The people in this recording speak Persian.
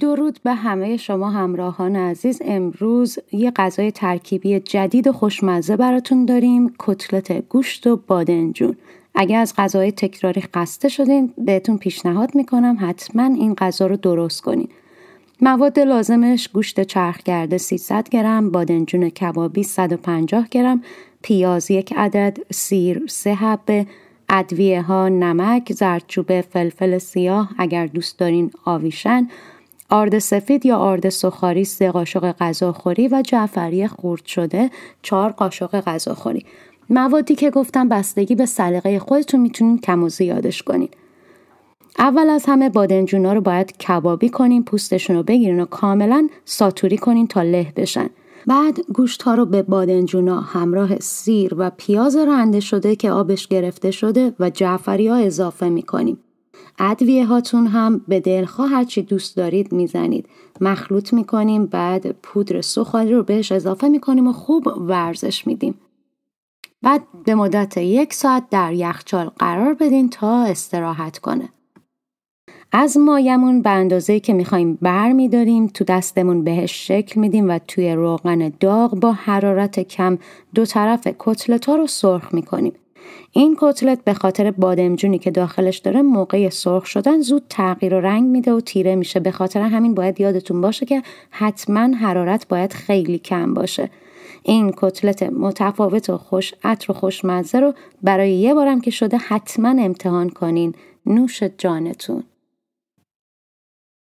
درود به همه شما همراهان عزیز امروز یه غذای ترکیبی جدید و خوشمزه براتون داریم کتلت گوشت و بادنجون اگر از غذای تکراری خسته شدین بهتون پیشنهاد میکنم حتما این غذا رو درست کنین مواد لازمش گوشت چرخ کرده 300 گرم، بادنجون کبابی 150 گرم، پیاز یک عدد، سیر سه حبه، ادویه ها، نمک، زردچوبه، فلفل سیاه اگر دوست دارین آویشن، آرد سفید یا آرد سخاری سه قاشق غذاخوری و جعفری خورد شده چهار قاشق غذاخوری موادی که گفتم بستگی به سلیقه خودتون میتونین کم و زیادش کنین اول از همه بادنجونا رو باید کبابی کنین پوستشون رو بگیرین و کاملا ساتوری کنین تا له بشن بعد گوشت ها رو به بادنجونا همراه سیر و پیاز رنده شده که آبش گرفته شده و جعفری ها اضافه می ادویه هاتون هم به دلخواه چی دوست دارید میزنید مخلوط میکنیم بعد پودر سوخالی رو بهش اضافه میکنیم و خوب ورزش میدیم بعد به مدت یک ساعت در یخچال قرار بدین تا استراحت کنه از مایمون به اندازه که میخوایم بر میداریم تو دستمون بهش شکل میدیم و توی روغن داغ با حرارت کم دو طرف کتلتا رو سرخ میکنیم این کتلت به خاطر بادمجونی که داخلش داره موقع سرخ شدن زود تغییر و رنگ میده و تیره میشه به خاطر همین باید یادتون باشه که حتما حرارت باید خیلی کم باشه این کتلت متفاوت و خوش عطر و خوشمزه رو برای یه بارم که شده حتما امتحان کنین نوش جانتون